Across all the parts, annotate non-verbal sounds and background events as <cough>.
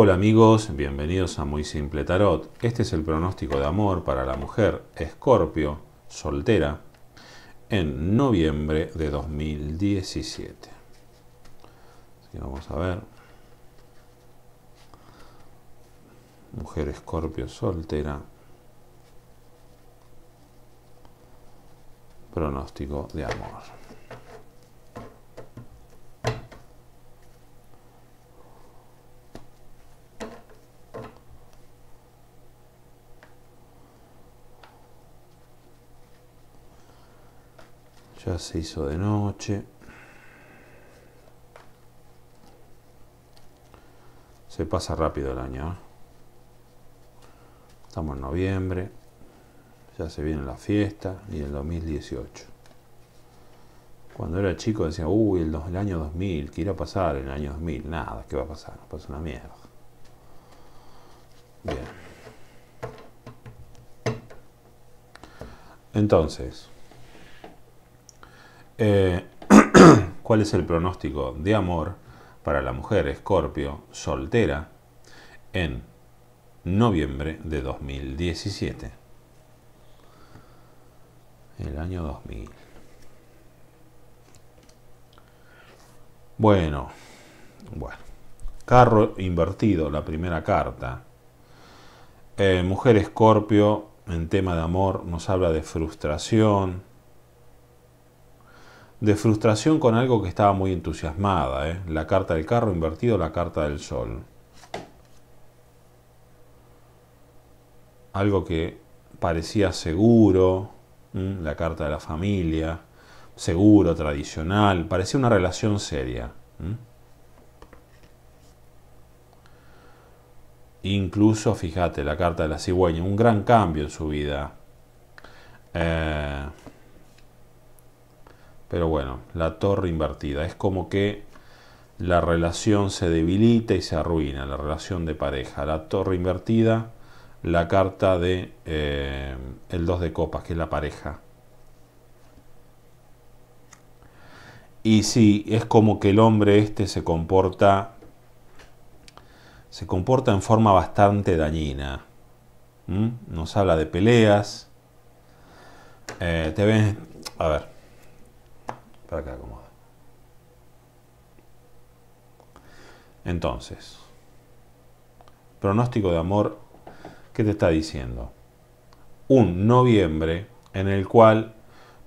Hola amigos, bienvenidos a Muy Simple Tarot. Este es el pronóstico de amor para la mujer escorpio soltera en noviembre de 2017. Así vamos a ver. Mujer escorpio soltera. Pronóstico de amor. Ya se hizo de noche. Se pasa rápido el año. ¿eh? Estamos en noviembre. Ya se viene la fiesta y el 2018. Cuando era chico decía, uy, el, año 2000, ¿qué irá a pasar el año 2000? Nada, ¿qué va a pasar? No pues pasa una mierda. Bien. Entonces, eh, <clears throat> ¿Cuál es el pronóstico de amor para la mujer escorpio soltera en noviembre de 2017? El año 2000. Bueno, bueno. Carro invertido, la primera carta. Eh, mujer escorpio en tema de amor nos habla de frustración, de frustración con algo que estaba muy entusiasmada, ¿eh? la carta del carro invertido, la carta del sol. Algo que parecía seguro, la carta de la familia, seguro, tradicional, parecía una relación seria. Incluso, fíjate, la carta de la cigüeña, un gran cambio en su vida. Eh, pero bueno, la torre invertida. Es como que la relación se debilita y se arruina, la relación de pareja. La torre invertida, la carta de eh, el 2 de copas, que es la pareja. Y sí, es como que el hombre este se comporta se comporta en forma bastante dañina. ¿Mm? Nos habla de peleas. Eh, te ven, a ver, para que acomode. Entonces, pronóstico de amor, ¿qué te está diciendo? Un noviembre en el cual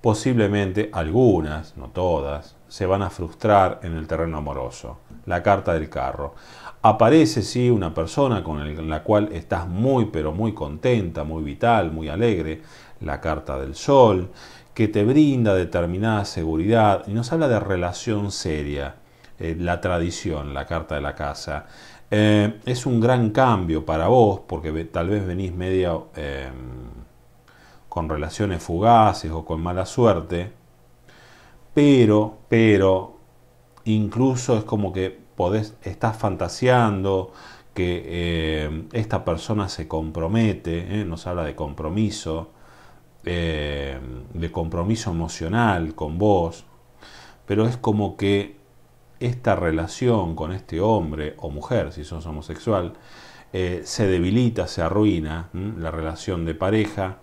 posiblemente algunas, no todas, se van a frustrar en el terreno amoroso. La carta del carro. Aparece, sí, una persona con la cual estás muy, pero muy contenta, muy vital, muy alegre. La carta del sol que te brinda determinada seguridad y nos habla de relación seria, eh, la tradición, la carta de la casa. Eh, es un gran cambio para vos porque tal vez venís media eh, con relaciones fugaces o con mala suerte, pero, pero, incluso es como que podés, estás fantaseando que esta persona se compromete, nos habla de compromiso, eh, de compromiso emocional con vos, pero es como que esta relación con este hombre o mujer, si sos homosexual, eh, se debilita, se arruina la relación de pareja,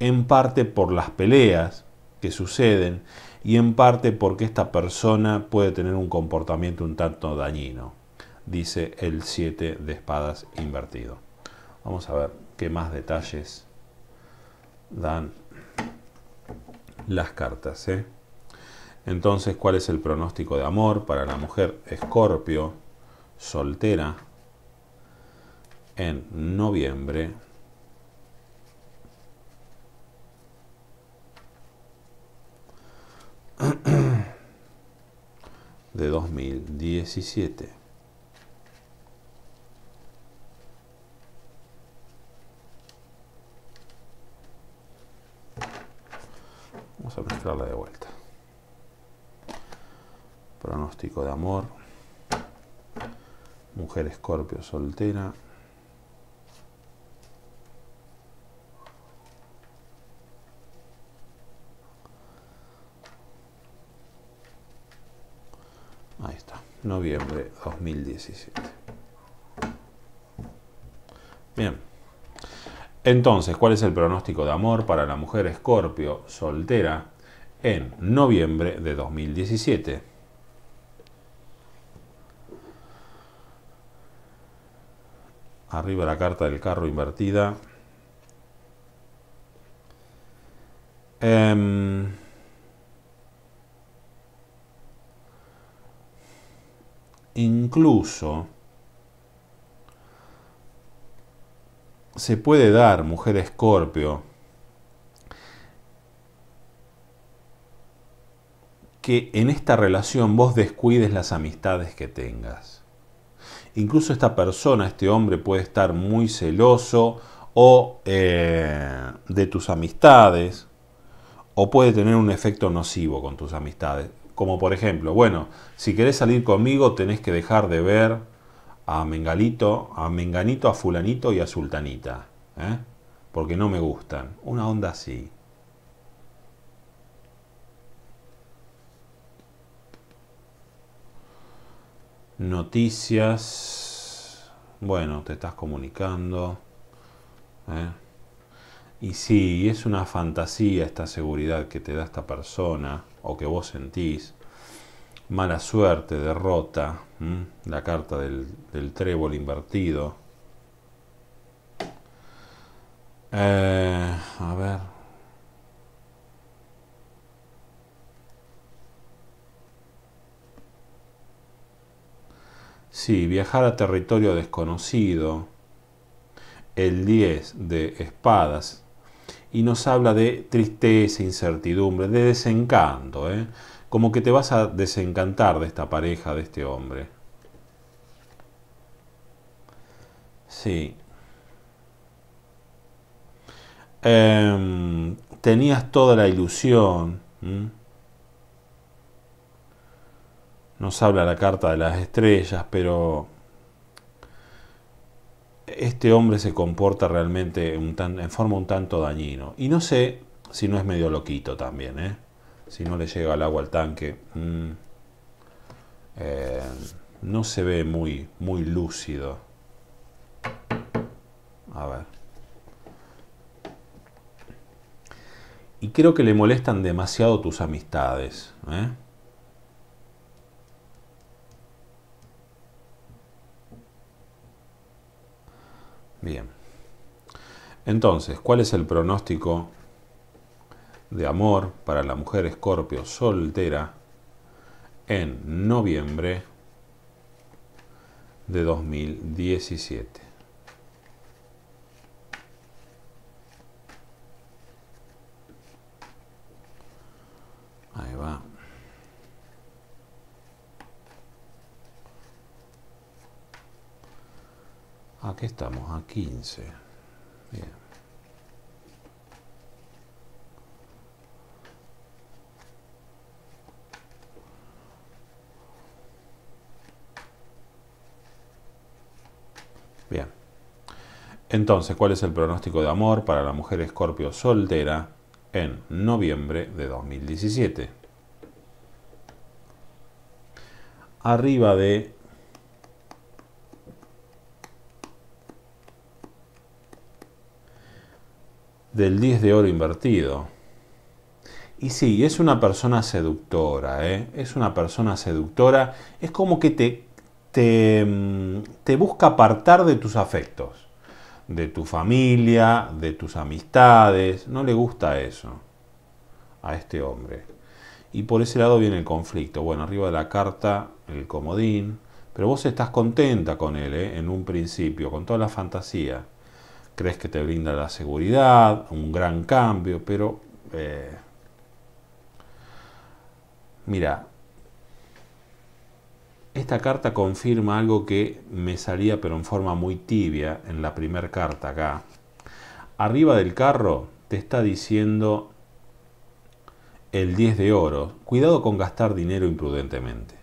en parte por las peleas que suceden y en parte porque esta persona puede tener un comportamiento un tanto dañino, dice el 7 de espadas invertido. Vamos a ver qué más detalles dan las cartas. ¿eh? Entonces, ¿cuál es el pronóstico de amor para la mujer escorpio soltera en noviembre? <clears throat> de 2017. mujer escorpio soltera. Ahí está, noviembre 2017. Bien. Entonces, ¿cuál es el pronóstico de amor para la mujer escorpio soltera en noviembre de 2017? arriba la carta del carro invertida. Em, incluso se puede dar, mujer escorpio, que en esta relación vos descuides las amistades que tengas. Incluso esta persona, este hombre puede estar muy celoso o eh, de tus amistades, o puede tener un efecto nocivo con tus amistades. Como por ejemplo, bueno, si querés salir conmigo tenés que dejar de ver a Mengalito, a Menganito, a Fulanito y a Sultanita, ¿eh? porque no me gustan. Una onda así. Noticias. Bueno, te estás comunicando. ¿eh? Y sí, es una fantasía esta seguridad que te da esta persona o que vos sentís. Mala suerte, derrota, la carta del, trébol invertido. Eh, a ver, Sí, viajar a territorio desconocido. El 10 de espadas. Y nos habla de tristeza, incertidumbre, de desencanto. ¿eh? Como que te vas a desencantar de esta pareja, de este hombre. Sí. Em, tenías toda la ilusión nos habla la carta de las estrellas, pero este hombre se comporta realmente en forma un tanto dañino. Y no sé si no es medio loquito también, ¿eh? si no le llega el agua al tanque. Mm, eh, no se ve muy, muy lúcido. A ver. Y creo que le molestan demasiado tus amistades. ¿eh? Bien. Entonces, ¿cuál es el pronóstico de amor para la mujer escorpio soltera en noviembre de 2017? que estamos a 15. Bien. Bien. Entonces, ¿cuál es el pronóstico de amor para la mujer escorpio soltera en noviembre de 2017? Arriba de del 10 de oro invertido. Y sí, es una persona seductora, ¿eh? es una persona seductora, es como que te, mm, te, busca apartar de tus afectos, de tu familia, de tus amistades, no le gusta eso a este hombre. Y por ese lado viene el conflicto. Bueno, arriba de la carta, el comodín. Pero vos estás contenta con él, ¿eh? en un principio, con toda la fantasía crees que te brinda la seguridad, un gran cambio, pero eh, mira, esta carta confirma algo que me salía pero en forma muy tibia en la primera carta acá. Arriba del carro te está diciendo el 10 de oro, cuidado con gastar dinero imprudentemente.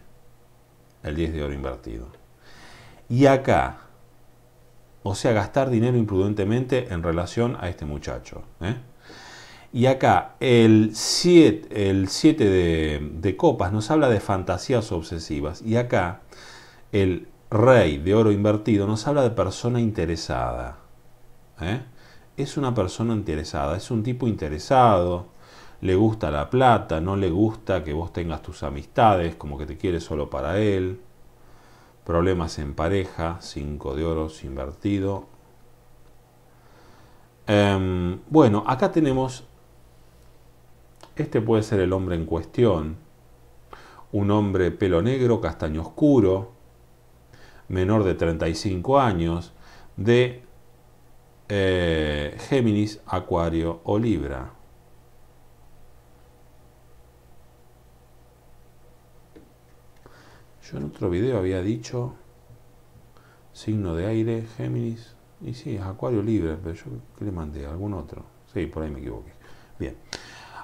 El 10 de oro invertido. Y acá, o sea, gastar dinero imprudentemente en relación a este muchacho. ¿eh? Y acá, el 7, el siete de, copas nos habla de fantasías obsesivas. Y acá, el rey de oro invertido nos habla de persona interesada. ¿eh? Es una persona interesada, es un tipo interesado, le gusta la plata, no le gusta que vos tengas tus amistades, como que te quiere solo para él problemas en pareja, 5 de oros invertido. Em, bueno, acá tenemos, este puede ser el hombre en cuestión, un hombre pelo negro, castaño oscuro, menor de 35 años, de eh, Géminis, Acuario o Libra. Yo en otro video había dicho signo de aire, Géminis. Y sí, es Acuario Libre, pero yo que le mandé? ¿Algún otro? Sí, por ahí me equivoqué. Bien.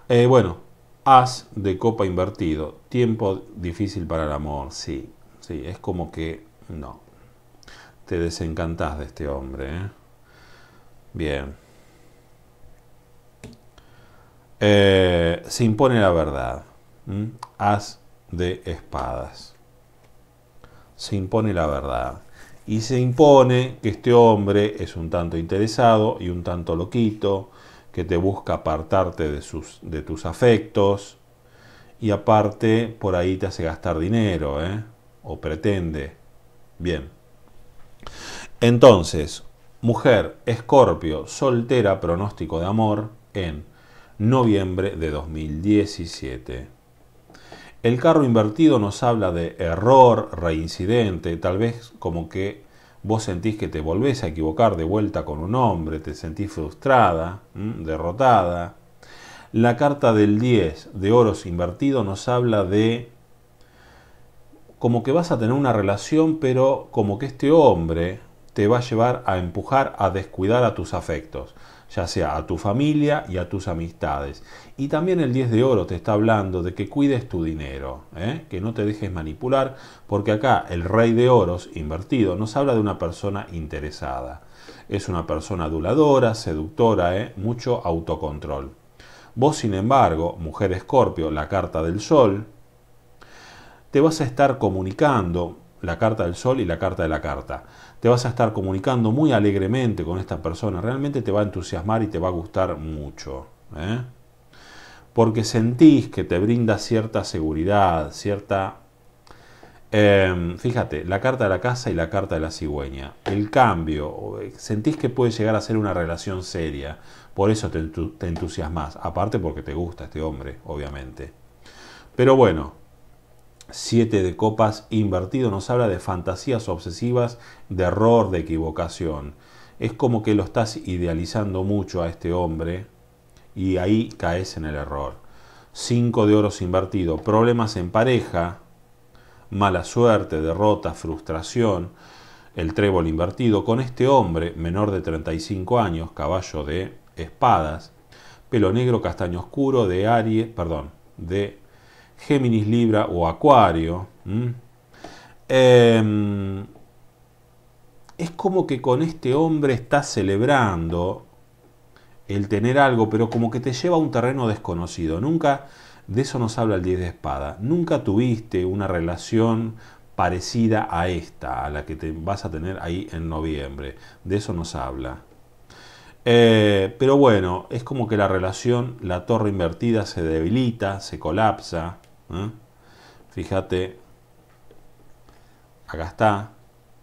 Eh, bueno, As de copa invertido. Tiempo difícil para el amor. Sí, sí, es como que no. Te desencantás de este hombre. ¿eh? Bien. Eh, se impone la verdad. As de espadas se impone la verdad. Y se impone que este hombre es un tanto interesado y un tanto loquito, que te busca apartarte de, sus, de tus afectos y aparte por ahí te hace gastar dinero, ¿eh? o pretende. Bien. Entonces, mujer, escorpio, soltera, pronóstico de amor en noviembre de 2017. El carro invertido nos habla de error, reincidente, tal vez como que vos sentís que te volvés a equivocar de vuelta con un hombre, te sentís frustrada, derrotada. La carta del 10 de oros invertido nos habla de como que vas a tener una relación, pero como que este hombre te va a llevar a empujar a descuidar a tus afectos ya sea a tu familia y a tus amistades. Y también el 10 de oro te está hablando de que cuides tu dinero, ¿eh? que no te dejes manipular, porque acá el rey de oros invertido nos habla de una persona interesada. Es una persona aduladora, seductora, ¿eh? mucho autocontrol. Vos, sin embargo, mujer escorpio, la carta del sol, te vas a estar comunicando la carta del sol y la carta de la carta. Te vas a estar comunicando muy alegremente con esta persona, realmente te va a entusiasmar y te va a gustar mucho. ¿eh? Porque sentís que te brinda cierta seguridad, cierta... Em, fíjate, la carta de la casa y la carta de la cigüeña. El cambio, eh, sentís que puede llegar a ser una relación seria, por eso te, te entusiasmas, aparte porque te gusta este hombre, obviamente. Pero bueno, Siete de copas invertido nos habla de fantasías obsesivas, de error, de equivocación. Es como que lo estás idealizando mucho a este hombre y ahí caes en el error. Cinco de oros invertido, problemas en pareja, mala suerte, derrota, frustración. El trébol invertido con este hombre menor de 35 años, caballo de espadas, pelo negro, castaño oscuro, de Aries, perdón, de Géminis, Libra o Acuario, em, es como que con este hombre estás celebrando el tener algo, pero como que te lleva a un terreno desconocido. Nunca, de eso nos habla el 10 de espada, nunca tuviste una relación parecida a esta, a la que te vas a tener ahí en noviembre. De eso nos habla. Eh, pero bueno, es como que la relación, la torre invertida se debilita, se colapsa. ¿eh? Fíjate, acá está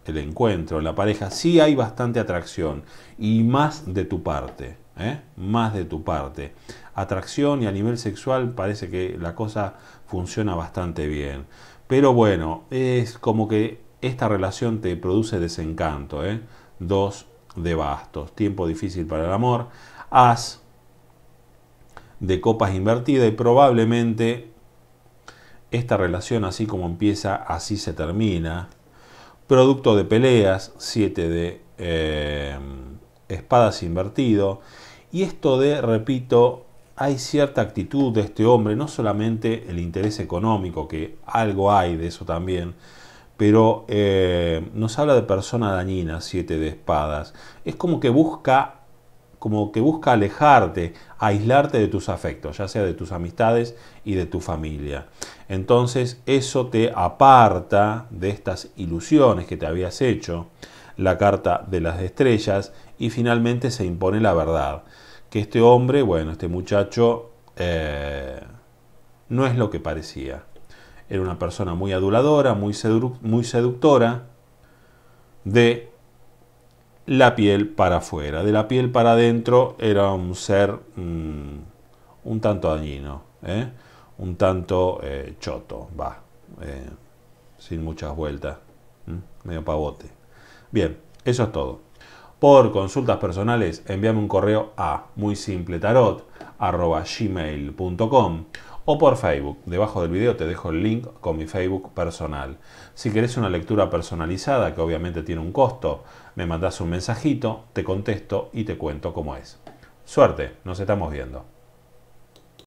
el encuentro, la pareja. Sí hay bastante atracción y más de tu parte, ¿eh? más de tu parte. Atracción y a nivel sexual parece que la cosa funciona bastante bien. Pero bueno, es como que esta relación te produce desencanto. ¿eh? Dos de bastos. Tiempo difícil para el amor. As de copas invertida y probablemente esta relación así como empieza, así se termina. Producto de peleas, 7 de eh, espadas invertido. Y esto de, repito, hay cierta actitud de este hombre, no solamente el interés económico, que algo hay de eso también, pero eh, nos habla de persona dañina, siete de espadas. Es como que busca como que busca alejarte, aislarte de tus afectos, ya sea de tus amistades y de tu familia. Entonces eso te aparta de estas ilusiones que te habías hecho, la carta de las estrellas, y finalmente se impone la verdad, que este hombre, bueno, este muchacho, eh, no es lo que parecía. Era una persona muy aduladora, muy, muy seductora, de la piel para afuera. De la piel para adentro era un ser mm, un tanto dañino, ¿eh? un tanto eh, choto, va, eh, sin muchas vueltas, medio pavote. Bien, eso es todo. Por consultas personales, envíame un correo a muy simple tarot, o por Facebook. Debajo del video te dejo el link con mi Facebook personal. Si querés una lectura personalizada, que obviamente tiene un costo, me mandás un mensajito, te contesto y te cuento cómo es. Suerte, nos estamos viendo.